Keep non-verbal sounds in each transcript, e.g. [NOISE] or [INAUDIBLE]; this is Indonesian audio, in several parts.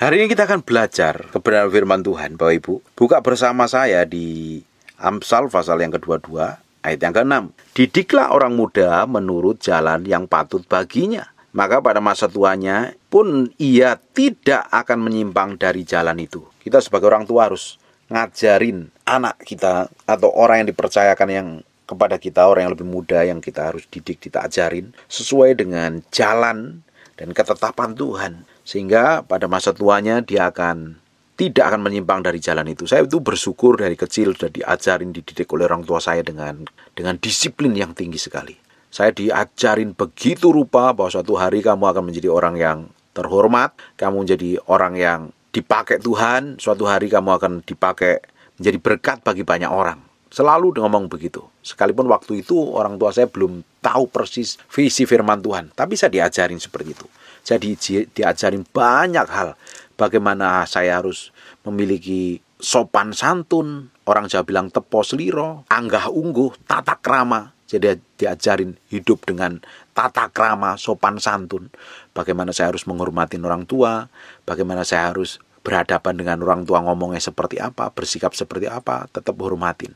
Hari ini kita akan belajar kebenaran firman Tuhan, Bapak Ibu. Buka bersama saya di Amsal pasal yang ke-22 ayat yang ke-6. Didiklah orang muda menurut jalan yang patut baginya, maka pada masa tuanya pun ia tidak akan menyimpang dari jalan itu. Kita sebagai orang tua harus ngajarin anak kita atau orang yang dipercayakan yang kepada kita orang yang lebih muda yang kita harus didik kita ajarin sesuai dengan jalan dan ketetapan Tuhan. Sehingga pada masa tuanya dia akan tidak akan menyimpang dari jalan itu. Saya itu bersyukur dari kecil sudah diajarin dididik oleh orang tua saya dengan dengan disiplin yang tinggi sekali. Saya diajarin begitu rupa bahwa suatu hari kamu akan menjadi orang yang terhormat, kamu menjadi orang yang dipakai Tuhan, suatu hari kamu akan dipakai menjadi berkat bagi banyak orang. Selalu ngomong begitu. Sekalipun waktu itu orang tua saya belum tahu persis visi firman Tuhan. Tapi saya diajarin seperti itu. Jadi diajarin banyak hal. Bagaimana saya harus memiliki sopan santun, orang Jawa bilang tepos liro, anggah ungguh, tata krama. Jadi diajarin hidup dengan tata krama, sopan santun. Bagaimana saya harus menghormati orang tua, bagaimana saya harus berhadapan dengan orang tua ngomongnya seperti apa, bersikap seperti apa, tetap hormatin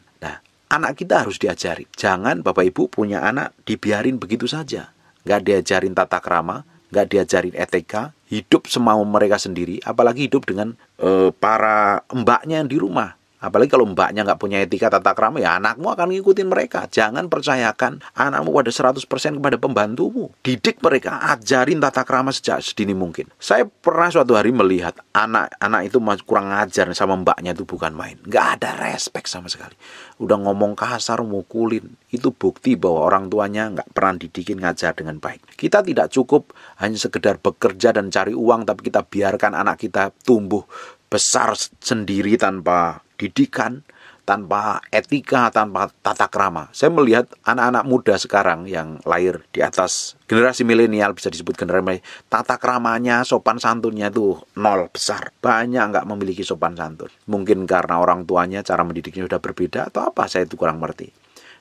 anak kita harus diajari. Jangan Bapak Ibu punya anak dibiarin begitu saja. Nggak diajarin tata krama, nggak diajarin etika, hidup semau mereka sendiri, apalagi hidup dengan uh, para mbaknya yang di rumah. Apalagi kalau mbaknya nggak punya etika tata krama, ya anakmu akan ngikutin mereka. Jangan percayakan anakmu pada 100% kepada pembantumu. Didik mereka, ajarin tata krama sejak sedini mungkin. Saya pernah suatu hari melihat anak-anak itu kurang ngajar sama mbaknya itu bukan main. Nggak ada respect sama sekali. Udah ngomong kasar, mukulin. Itu bukti bahwa orang tuanya nggak pernah didikin ngajar dengan baik. Kita tidak cukup hanya sekedar bekerja dan cari uang, tapi kita biarkan anak kita tumbuh besar sendiri tanpa didikan, tanpa etika, tanpa tata krama. Saya melihat anak-anak muda sekarang yang lahir di atas generasi milenial bisa disebut generasi milenial, tata kramanya, sopan santunnya itu nol besar. Banyak nggak memiliki sopan santun. Mungkin karena orang tuanya cara mendidiknya sudah berbeda atau apa, saya itu kurang mengerti.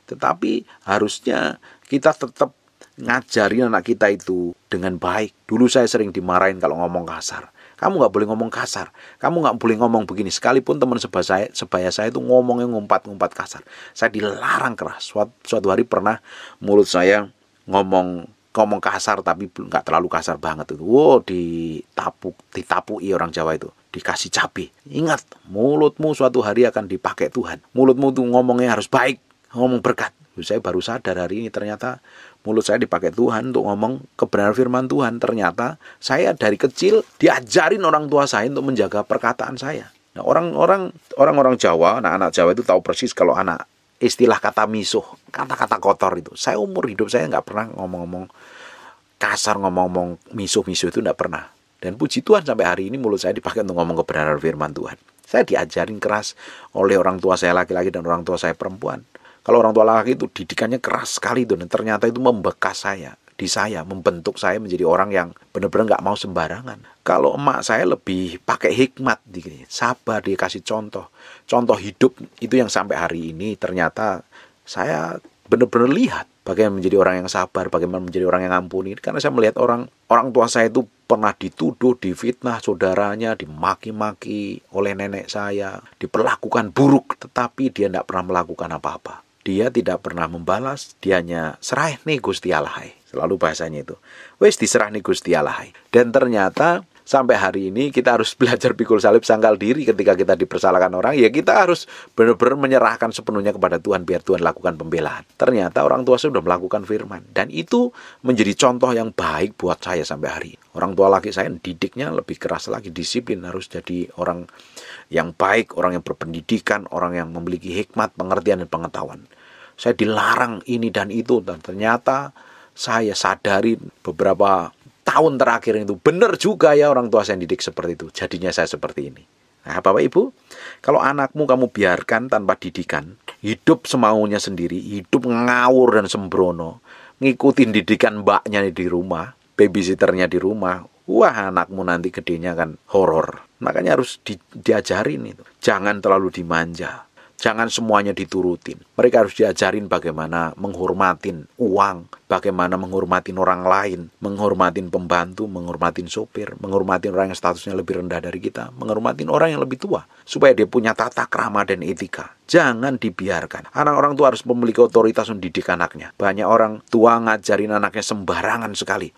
Tetapi harusnya kita tetap ngajarin anak kita itu dengan baik. Dulu saya sering dimarahin kalau ngomong kasar. Kamu nggak boleh ngomong kasar. Kamu nggak boleh ngomong begini. Sekalipun teman sebaya saya, sebaya saya itu ngomongnya ngumpat-ngumpat kasar. Saya dilarang keras. Suatu, suatu hari pernah mulut saya ngomong ngomong kasar tapi nggak terlalu kasar banget itu. Wow, ditapuk, ditapui orang Jawa itu dikasih cabai. Ingat, mulutmu suatu hari akan dipakai Tuhan. Mulutmu tuh ngomongnya harus baik, ngomong berkat. Saya baru sadar hari ini ternyata mulut saya dipakai Tuhan untuk ngomong kebenaran firman Tuhan. Ternyata saya dari kecil diajarin orang tua saya untuk menjaga perkataan saya. Nah, orang-orang orang-orang Jawa, anak-anak Jawa itu tahu persis kalau anak istilah kata misuh, kata-kata kotor itu. Saya umur hidup saya nggak pernah ngomong-ngomong kasar, ngomong-ngomong misuh-misuh itu nggak pernah. Dan puji Tuhan sampai hari ini mulut saya dipakai untuk ngomong kebenaran firman Tuhan. Saya diajarin keras oleh orang tua saya laki-laki dan orang tua saya perempuan. Kalau orang tua laki itu didikannya keras sekali itu dan ternyata itu membekas saya di saya, membentuk saya menjadi orang yang benar-benar nggak mau sembarangan. Kalau emak saya lebih pakai hikmat, gini sabar dia kasih contoh, contoh hidup itu yang sampai hari ini ternyata saya benar-benar lihat bagaimana menjadi orang yang sabar, bagaimana menjadi orang yang ampuni. Karena saya melihat orang orang tua saya itu pernah dituduh, difitnah saudaranya, dimaki-maki oleh nenek saya, diperlakukan buruk, tetapi dia tidak pernah melakukan apa-apa. Dia tidak pernah membalas, dia hanya serah nih Gusti Allah Selalu bahasanya itu. Wes diserah nih Gusti Allah Dan ternyata sampai hari ini kita harus [LAUGHS] belajar pikul salib sangkal diri ketika kita dipersalahkan orang ya kita harus benar-benar menyerahkan sepenuhnya kepada Tuhan biar Tuhan lakukan pembelaan ternyata orang tua saya sudah melakukan firman dan itu menjadi contoh yang baik buat saya sampai hari ini orang tua laki saya didiknya lebih keras lagi disiplin harus jadi orang yang baik orang yang berpendidikan orang yang memiliki hikmat pengertian dan pengetahuan saya dilarang ini dan itu dan ternyata saya sadari beberapa tahun terakhir itu benar juga ya orang tua saya didik seperti itu jadinya saya seperti ini nah bapak ibu kalau anakmu kamu biarkan tanpa didikan hidup semaunya sendiri hidup ngawur dan sembrono ngikutin didikan mbaknya di rumah babysitternya di rumah wah anakmu nanti gedenya kan horor makanya harus di, diajarin itu jangan terlalu dimanja jangan semuanya diturutin mereka harus diajarin bagaimana menghormatin uang bagaimana menghormati orang lain, menghormati pembantu, menghormati sopir, menghormati orang yang statusnya lebih rendah dari kita, menghormati orang yang lebih tua, supaya dia punya tata krama dan etika. Jangan dibiarkan. Anak orang tua harus memiliki otoritas mendidik anaknya. Banyak orang tua ngajarin anaknya sembarangan sekali.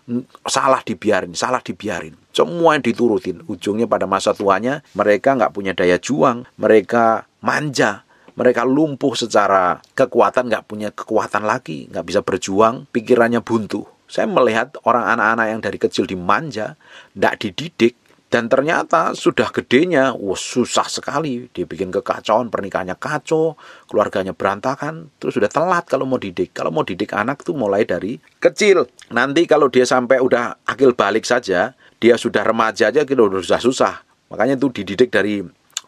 Salah dibiarin, salah dibiarin. Semua yang diturutin. Ujungnya pada masa tuanya, mereka nggak punya daya juang, mereka manja, mereka lumpuh secara kekuatan, nggak punya kekuatan lagi, nggak bisa berjuang, pikirannya buntu. Saya melihat orang anak-anak yang dari kecil dimanja, tidak dididik, dan ternyata sudah gedenya, wah susah sekali. Dia bikin kekacauan, pernikahannya kacau, keluarganya berantakan. Terus sudah telat kalau mau didik. Kalau mau didik anak tuh mulai dari kecil. Nanti kalau dia sampai udah akil balik saja, dia sudah remaja aja kita sudah susah. Makanya itu dididik dari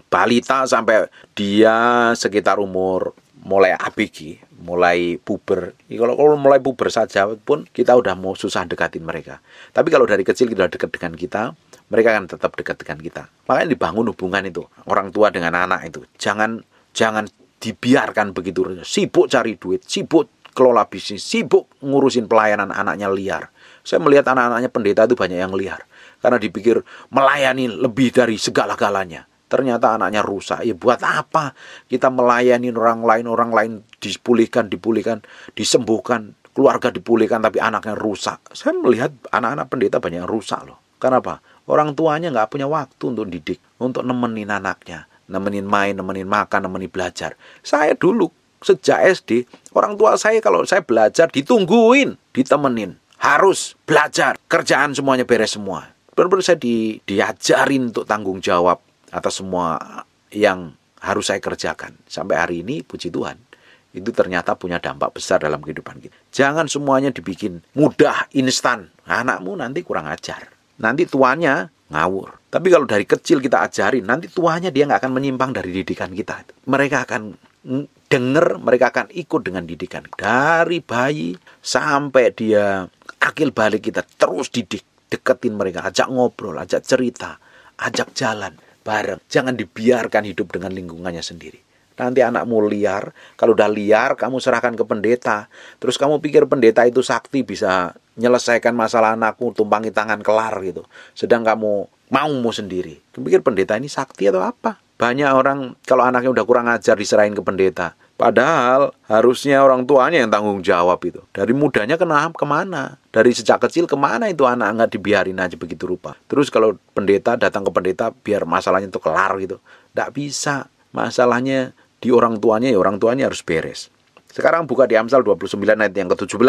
balita sampai dia sekitar umur mulai abg mulai puber kalau, kalau mulai puber saja pun kita udah mau susah dekatin mereka tapi kalau dari kecil kita udah dekat dengan kita mereka akan tetap dekat dengan kita makanya dibangun hubungan itu orang tua dengan anak itu jangan jangan dibiarkan begitu sibuk cari duit sibuk kelola bisnis sibuk ngurusin pelayanan anaknya liar saya melihat anak-anaknya pendeta itu banyak yang liar karena dipikir melayani lebih dari segala-galanya ternyata anaknya rusak. Ya buat apa kita melayani orang lain, orang lain dipulihkan, dipulihkan, disembuhkan, keluarga dipulihkan tapi anaknya rusak. Saya melihat anak-anak pendeta banyak yang rusak loh. Kenapa? Orang tuanya nggak punya waktu untuk didik, untuk nemenin anaknya, nemenin main, nemenin makan, nemenin belajar. Saya dulu sejak SD, orang tua saya kalau saya belajar ditungguin, ditemenin, harus belajar, kerjaan semuanya beres semua. Benar-benar saya di, diajarin untuk tanggung jawab, atas semua yang harus saya kerjakan sampai hari ini puji Tuhan itu ternyata punya dampak besar dalam kehidupan kita. Jangan semuanya dibikin mudah, instan. Anakmu nanti kurang ajar. Nanti tuanya ngawur. Tapi kalau dari kecil kita ajarin, nanti tuanya dia nggak akan menyimpang dari didikan kita. Mereka akan denger mereka akan ikut dengan didikan. Dari bayi sampai dia akil balik kita terus didik. Deketin mereka, ajak ngobrol, ajak cerita, ajak jalan bareng. Jangan dibiarkan hidup dengan lingkungannya sendiri. Nanti anakmu liar, kalau udah liar kamu serahkan ke pendeta. Terus kamu pikir pendeta itu sakti bisa nyelesaikan masalah anakku tumpangi tangan kelar gitu. Sedang kamu maumu sendiri. Kamu pikir pendeta ini sakti atau apa? Banyak orang kalau anaknya udah kurang ajar diserahin ke pendeta. Padahal harusnya orang tuanya yang tanggung jawab itu. Dari mudanya kenapa kemana? Dari sejak kecil kemana itu anak nggak dibiarin aja begitu rupa. Terus kalau pendeta datang ke pendeta biar masalahnya itu kelar gitu. Nggak bisa. Masalahnya di orang tuanya ya orang tuanya harus beres. Sekarang buka di Amsal 29 ayat yang ke-17.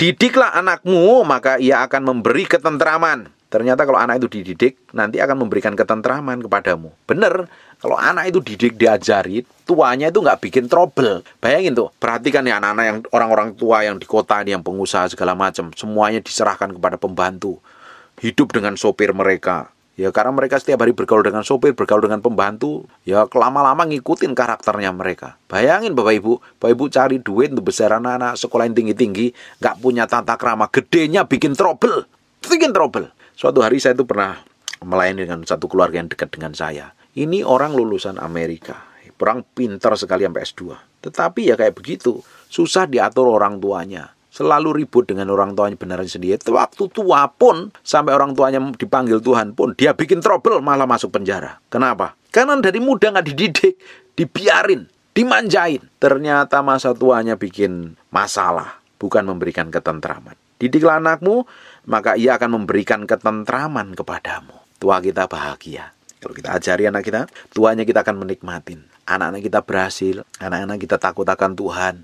Didiklah anakmu maka ia akan memberi ketentraman Ternyata kalau anak itu dididik, nanti akan memberikan ketentraman kepadamu. Bener, kalau anak itu didik, diajari, tuanya itu nggak bikin trouble. Bayangin tuh, perhatikan ya anak-anak yang orang-orang tua yang di kota, ini, yang pengusaha segala macam, semuanya diserahkan kepada pembantu. Hidup dengan sopir mereka. Ya karena mereka setiap hari bergaul dengan sopir, bergaul dengan pembantu, ya lama-lama ngikutin karakternya mereka. Bayangin Bapak Ibu, Bapak Ibu cari duit untuk besar anak-anak sekolah yang tinggi-tinggi, nggak punya tata krama, gedenya bikin trouble. Bikin trouble. Suatu hari saya itu pernah melayani dengan satu keluarga yang dekat dengan saya. Ini orang lulusan Amerika, orang pintar sekali sampai S2. Tetapi ya kayak begitu, susah diatur orang tuanya. Selalu ribut dengan orang tuanya beneran sendiri. Waktu tua pun, sampai orang tuanya dipanggil Tuhan pun, dia bikin trouble malah masuk penjara. Kenapa? Karena dari muda nggak dididik, dibiarin, dimanjain. Ternyata masa tuanya bikin masalah, bukan memberikan ketentraman. Didiklah anakmu, maka ia akan memberikan ketentraman kepadamu. Tua kita bahagia. Kalau kita ajari anak kita, tuanya kita akan menikmatin. Anak-anak kita berhasil, anak-anak kita takut akan Tuhan,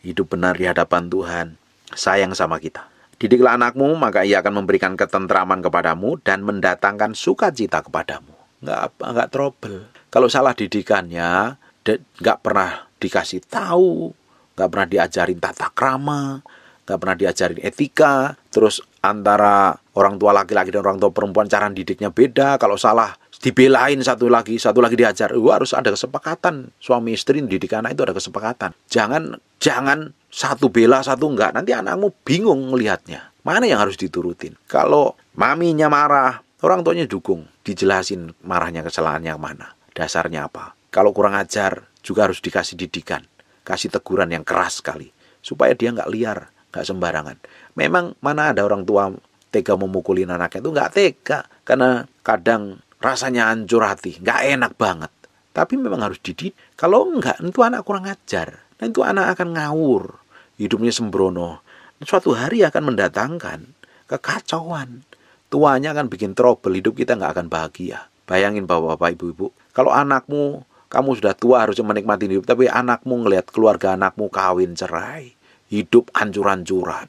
hidup benar di hadapan Tuhan, sayang sama kita. Didiklah anakmu, maka ia akan memberikan ketentraman kepadamu dan mendatangkan sukacita kepadamu. Nggak, nggak trouble. Kalau salah didikannya, nggak pernah dikasih tahu, nggak pernah diajarin tata krama, nggak pernah diajarin etika terus antara orang tua laki-laki dan orang tua perempuan cara didiknya beda kalau salah dibelain satu lagi satu lagi diajar Wah, harus ada kesepakatan suami istri didik anak itu ada kesepakatan jangan jangan satu bela satu enggak nanti anakmu bingung melihatnya mana yang harus diturutin kalau maminya marah orang tuanya dukung dijelasin marahnya kesalahannya mana dasarnya apa kalau kurang ajar juga harus dikasih didikan kasih teguran yang keras sekali supaya dia nggak liar gak sembarangan. Memang mana ada orang tua tega memukuli anaknya itu nggak tega karena kadang rasanya hancur hati, nggak enak banget. Tapi memang harus dididik. Kalau enggak, itu anak kurang ajar. Dan nah, itu anak akan ngawur, hidupnya sembrono. Suatu hari akan mendatangkan kekacauan. Tuanya akan bikin trouble, hidup kita nggak akan bahagia. Bayangin bapak-bapak, ibu-ibu, kalau anakmu kamu sudah tua harus menikmati hidup tapi anakmu ngelihat keluarga anakmu kawin cerai hidup hancur-hancuran.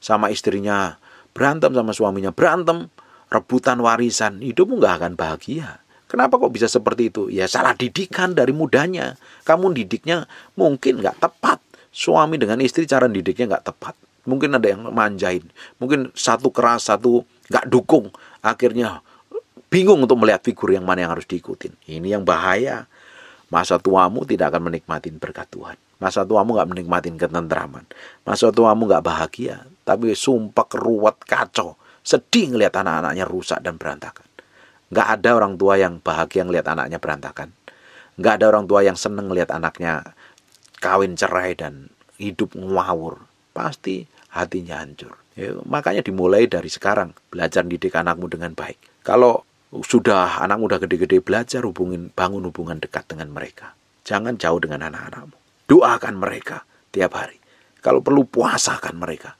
Sama istrinya berantem sama suaminya berantem, rebutan warisan, hidupmu nggak akan bahagia. Kenapa kok bisa seperti itu? Ya salah didikan dari mudanya. Kamu didiknya mungkin nggak tepat. Suami dengan istri cara didiknya nggak tepat. Mungkin ada yang manjain. Mungkin satu keras, satu nggak dukung. Akhirnya bingung untuk melihat figur yang mana yang harus diikutin. Ini yang bahaya. Masa tuamu tidak akan menikmati berkat Tuhan. Masa tuamu gak menikmati ketentraman. Masa tuamu gak bahagia. Tapi sumpah ruwet kacau. Sedih ngelihat anak-anaknya rusak dan berantakan. Gak ada orang tua yang bahagia ngelihat anaknya berantakan. Gak ada orang tua yang seneng ngelihat anaknya kawin cerai dan hidup ngawur. Pasti hatinya hancur. Ya, makanya dimulai dari sekarang. Belajar didik anakmu dengan baik. Kalau sudah anak muda gede-gede belajar hubungin bangun hubungan dekat dengan mereka. Jangan jauh dengan anak-anakmu. Doakan mereka tiap hari. Kalau perlu puasakan mereka.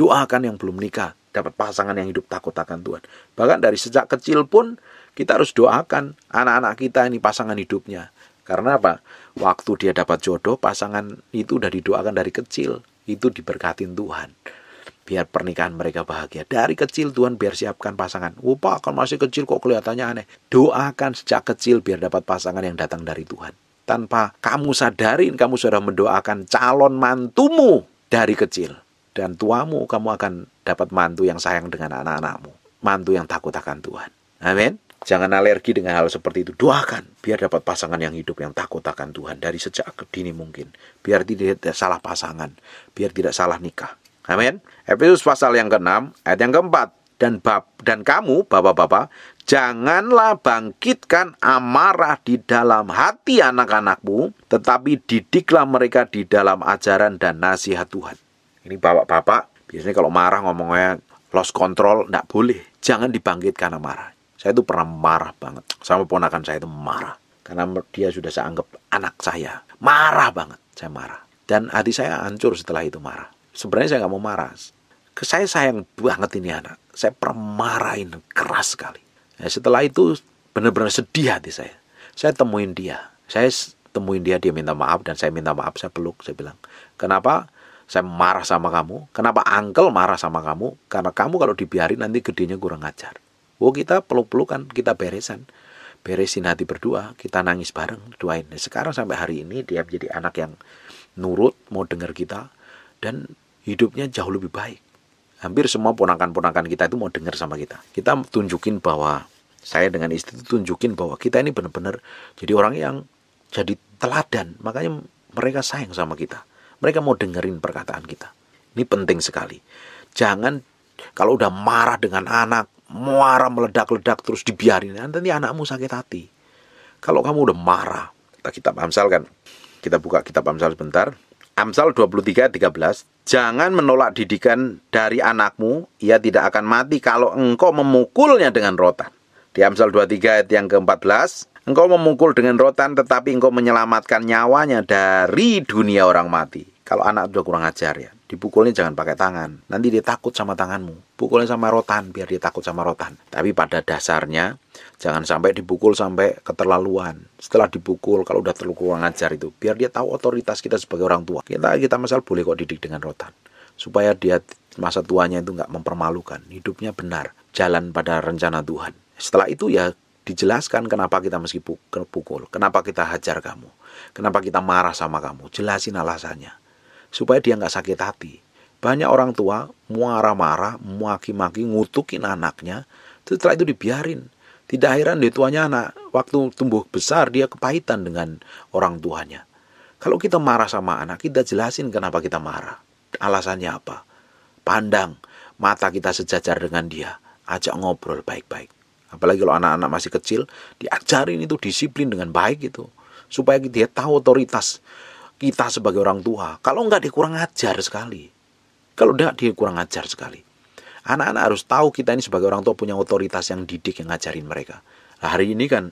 Doakan yang belum nikah dapat pasangan yang hidup takut akan Tuhan. Bahkan dari sejak kecil pun kita harus doakan anak-anak kita ini pasangan hidupnya. Karena apa? Waktu dia dapat jodoh, pasangan itu udah didoakan dari kecil. Itu diberkatin Tuhan biar pernikahan mereka bahagia. Dari kecil Tuhan biar siapkan pasangan. Wah, Pak, kan masih kecil kok kelihatannya aneh. Doakan sejak kecil biar dapat pasangan yang datang dari Tuhan. Tanpa kamu sadarin, kamu sudah mendoakan calon mantumu dari kecil. Dan tuamu, kamu akan dapat mantu yang sayang dengan anak-anakmu. Mantu yang takut akan Tuhan. Amin. Jangan alergi dengan hal seperti itu. Doakan biar dapat pasangan yang hidup yang takut akan Tuhan dari sejak dini mungkin. Biar tidak salah pasangan, biar tidak salah nikah. Amin. Efesus pasal yang ke-6 ayat yang keempat dan bab dan kamu bapak-bapak janganlah bangkitkan amarah di dalam hati anak-anakmu tetapi didiklah mereka di dalam ajaran dan nasihat Tuhan. Ini bapak-bapak biasanya kalau marah ngomongnya lost control tidak boleh. Jangan dibangkitkan amarah. Saya itu pernah marah banget sama ponakan saya itu marah karena dia sudah saya anggap anak saya. Marah banget, saya marah. Dan hati saya hancur setelah itu marah sebenarnya saya nggak mau marah saya sayang banget ini anak saya permarahin keras sekali Ya, setelah itu benar-benar sedih hati saya saya temuin dia saya temuin dia dia minta maaf dan saya minta maaf saya peluk saya bilang kenapa saya marah sama kamu kenapa uncle marah sama kamu karena kamu kalau dibiarin nanti gedenya kurang ajar Oh kita peluk-pelukan kita beresan beresin hati berdua kita nangis bareng doain nah, sekarang sampai hari ini dia menjadi anak yang nurut mau dengar kita dan hidupnya jauh lebih baik. Hampir semua ponakan-ponakan kita itu mau dengar sama kita. Kita tunjukin bahwa saya dengan istri itu tunjukin bahwa kita ini benar-benar jadi orang yang jadi teladan. Makanya mereka sayang sama kita. Mereka mau dengerin perkataan kita. Ini penting sekali. Jangan kalau udah marah dengan anak, marah meledak-ledak terus dibiarin. Nanti anakmu sakit hati. Kalau kamu udah marah, kita kitab Amsal kan. Kita buka kitab Amsal sebentar. Amsal 23:13 Jangan menolak didikan dari anakmu, ia tidak akan mati kalau engkau memukulnya dengan rotan. Di Amsal 23 ayat yang ke-14, engkau memukul dengan rotan tetapi engkau menyelamatkan nyawanya dari dunia orang mati. Kalau anak sudah kurang ajar ya, dipukulnya jangan pakai tangan. Nanti dia takut sama tanganmu. Pukulnya sama rotan biar dia takut sama rotan. Tapi pada dasarnya Jangan sampai dipukul sampai keterlaluan. Setelah dipukul kalau udah terlalu kurang ajar itu, biar dia tahu otoritas kita sebagai orang tua. Kita kita misal boleh kok didik dengan rotan supaya dia masa tuanya itu nggak mempermalukan, hidupnya benar, jalan pada rencana Tuhan. Setelah itu ya dijelaskan kenapa kita meski pukul, kenapa kita hajar kamu, kenapa kita marah sama kamu, jelasin alasannya. Supaya dia nggak sakit hati. Banyak orang tua muara-marah, muaki-maki, ngutukin anaknya, setelah itu dibiarin tidak heran deh tuanya anak waktu tumbuh besar dia kepahitan dengan orang tuanya. Kalau kita marah sama anak, kita jelasin kenapa kita marah. Alasannya apa? Pandang, mata kita sejajar dengan dia. Ajak ngobrol baik-baik. Apalagi kalau anak-anak masih kecil, diajarin itu disiplin dengan baik itu. Supaya dia tahu otoritas kita sebagai orang tua. Kalau enggak dikurang ajar sekali. Kalau enggak dikurang ajar sekali. Anak-anak harus tahu kita ini sebagai orang tua punya otoritas yang didik yang ngajarin mereka. Nah, hari ini kan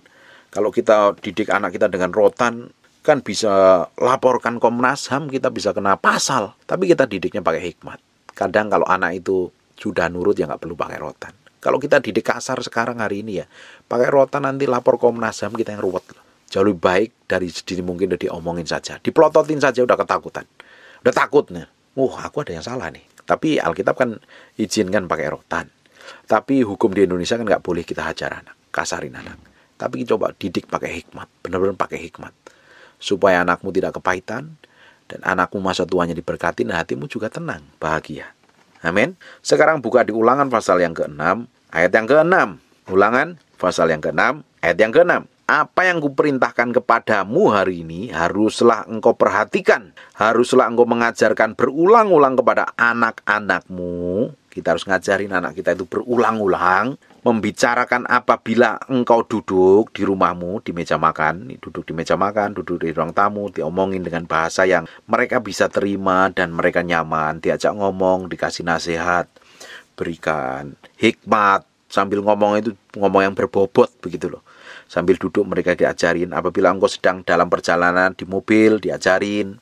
kalau kita didik anak kita dengan rotan kan bisa laporkan Komnas HAM kita bisa kena pasal, tapi kita didiknya pakai hikmat. Kadang kalau anak itu sudah nurut ya nggak perlu pakai rotan. Kalau kita didik kasar sekarang hari ini ya, pakai rotan nanti lapor Komnas HAM kita yang ruwet. Jauh lebih baik dari sedini mungkin udah diomongin saja, diplototin saja udah ketakutan. Udah takut nih. Wah, aku ada yang salah nih. Tapi Alkitab kan izinkan pakai rotan. Tapi hukum di Indonesia kan nggak boleh kita hajar anak, kasarin anak. Tapi coba didik pakai hikmat, benar-benar pakai hikmat. Supaya anakmu tidak kepahitan, dan anakmu masa tuanya diberkati, nah hatimu juga tenang, bahagia. Amin. Sekarang buka di ulangan pasal yang ke-6, ayat yang ke-6. Ulangan pasal yang ke-6, ayat yang ke-6 apa yang kuperintahkan kepadamu hari ini haruslah engkau perhatikan, haruslah engkau mengajarkan berulang-ulang kepada anak-anakmu. Kita harus ngajarin anak kita itu berulang-ulang, membicarakan apabila engkau duduk di rumahmu di meja makan, duduk di meja makan, duduk di ruang tamu, diomongin dengan bahasa yang mereka bisa terima dan mereka nyaman, diajak ngomong, dikasih nasihat, berikan hikmat sambil ngomong itu ngomong yang berbobot begitu loh Sambil duduk mereka diajarin. Apabila engkau sedang dalam perjalanan di mobil diajarin.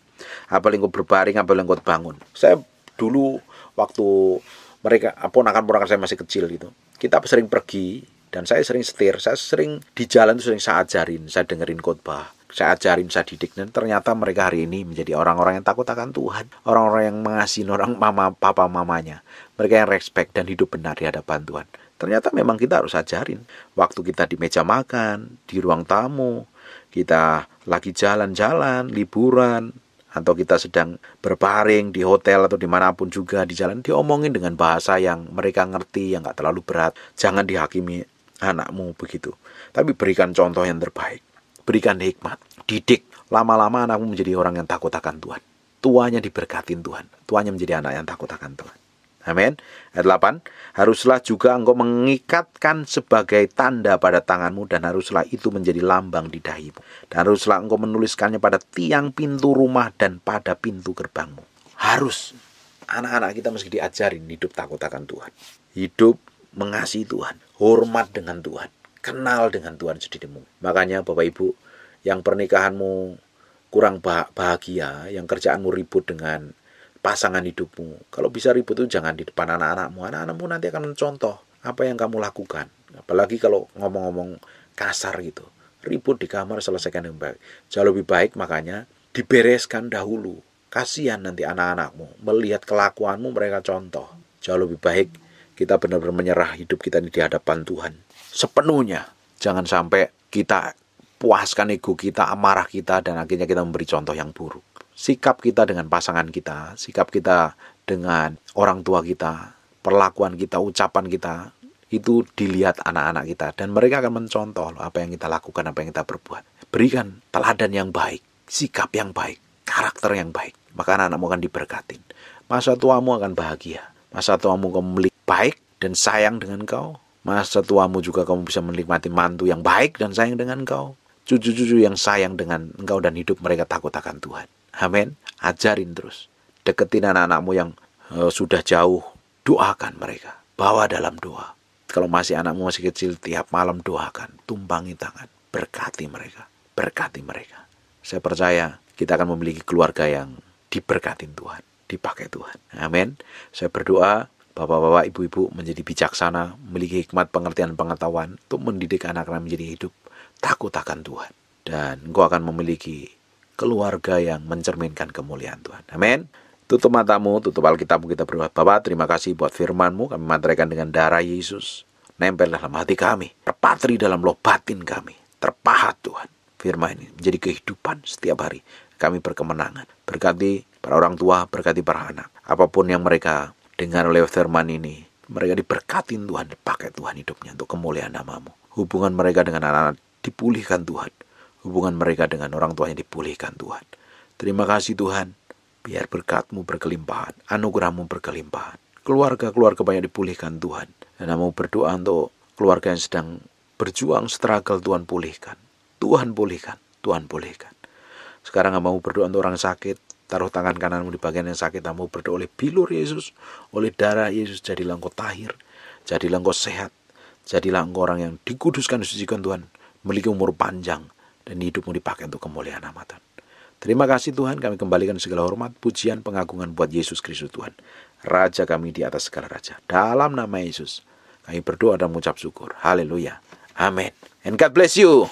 apa engkau berbaring, apa engkau bangun. Saya dulu waktu mereka apapun akan pernah saya masih kecil gitu. Kita sering pergi dan saya sering setir, saya sering di jalan itu sering saya ajarin, saya dengerin khotbah saya ajarin, saya didik dan ternyata mereka hari ini menjadi orang-orang yang takut akan Tuhan, orang-orang yang mengasihi orang mama papa mamanya, mereka yang respect dan hidup benar di hadapan Tuhan. Ternyata memang kita harus ajarin. Waktu kita di meja makan, di ruang tamu, kita lagi jalan-jalan, liburan, atau kita sedang berbaring di hotel atau dimanapun juga di jalan diomongin dengan bahasa yang mereka ngerti yang nggak terlalu berat jangan dihakimi anakmu begitu tapi berikan contoh yang terbaik berikan hikmat didik lama-lama anakmu menjadi orang yang takut akan Tuhan tuanya diberkatin Tuhan tuanya menjadi anak yang takut akan Tuhan Amin. Ayat 8. Haruslah juga engkau mengikatkan sebagai tanda pada tanganmu dan haruslah itu menjadi lambang di dahimu. Dan haruslah engkau menuliskannya pada tiang pintu rumah dan pada pintu gerbangmu. Harus. Anak-anak kita mesti diajarin hidup takut akan Tuhan. Hidup mengasihi Tuhan. Hormat dengan Tuhan. Kenal dengan Tuhan sendirimu. Makanya Bapak Ibu, yang pernikahanmu kurang bahagia, yang kerjaanmu ribut dengan pasangan hidupmu. Kalau bisa ribut itu jangan di depan anak-anakmu. Anak-anakmu nanti akan mencontoh apa yang kamu lakukan. Apalagi kalau ngomong-ngomong kasar gitu. Ribut di kamar selesaikan yang baik. Jauh lebih baik makanya dibereskan dahulu. Kasihan nanti anak-anakmu. Melihat kelakuanmu mereka contoh. Jauh lebih baik kita benar-benar menyerah hidup kita ini di hadapan Tuhan. Sepenuhnya. Jangan sampai kita puaskan ego kita, amarah kita, dan akhirnya kita memberi contoh yang buruk sikap kita dengan pasangan kita, sikap kita dengan orang tua kita, perlakuan kita, ucapan kita, itu dilihat anak-anak kita dan mereka akan mencontoh apa yang kita lakukan, apa yang kita perbuat. Berikan teladan yang baik, sikap yang baik, karakter yang baik. Maka anak-anakmu akan diberkatin. Masa tuamu akan bahagia. Masa tuamu kamu memiliki baik dan sayang dengan kau. Masa tuamu juga kamu bisa menikmati mantu yang baik dan sayang dengan kau. Cucu-cucu yang sayang dengan engkau dan hidup mereka takut akan Tuhan. Amin. Ajarin terus. Deketin anak-anakmu yang e, sudah jauh. Doakan mereka. Bawa dalam doa. Kalau masih anakmu masih kecil, tiap malam doakan. Tumpangi tangan. Berkati mereka. Berkati mereka. Saya percaya kita akan memiliki keluarga yang diberkati Tuhan. Dipakai Tuhan. Amin. Saya berdoa bapak-bapak, ibu-ibu menjadi bijaksana, memiliki hikmat, pengertian, pengetahuan untuk mendidik anak-anak menjadi hidup takut akan Tuhan. Dan engkau akan memiliki keluarga yang mencerminkan kemuliaan Tuhan. Amin. Tutup matamu, tutup Alkitabmu, kita berdoa. bapak. terima kasih buat firmanmu, kami materaikan dengan darah Yesus. Nempel dalam hati kami, terpatri dalam loh batin kami, terpahat Tuhan. Firman ini menjadi kehidupan setiap hari. Kami berkemenangan. Berkati para orang tua, berkati para anak. Apapun yang mereka dengar oleh firman ini, mereka diberkatin Tuhan, dipakai Tuhan hidupnya untuk kemuliaan namamu. Hubungan mereka dengan anak-anak dipulihkan Tuhan hubungan mereka dengan orang tuanya dipulihkan Tuhan. Terima kasih Tuhan, biar berkatmu berkelimpahan, anugerahmu berkelimpahan. Keluarga-keluarga banyak dipulihkan Tuhan. Dan kamu berdoa untuk keluarga yang sedang berjuang, struggle Tuhan pulihkan. Tuhan pulihkan, Tuhan pulihkan. Sekarang mau berdoa untuk orang sakit, taruh tangan kananmu di bagian yang sakit, kamu berdoa oleh bilur Yesus, oleh darah Yesus, jadi engkau tahir, Jadi engkau sehat, jadilah engkau orang yang dikuduskan, disucikan Tuhan, memiliki umur panjang, dan hidupmu dipakai untuk kemuliaan nama Tuhan. Terima kasih Tuhan, kami kembalikan segala hormat, pujian, pengagungan buat Yesus Kristus Tuhan. Raja kami di atas segala raja. Dalam nama Yesus, kami berdoa dan mengucap syukur. Haleluya. Amin. And God bless you.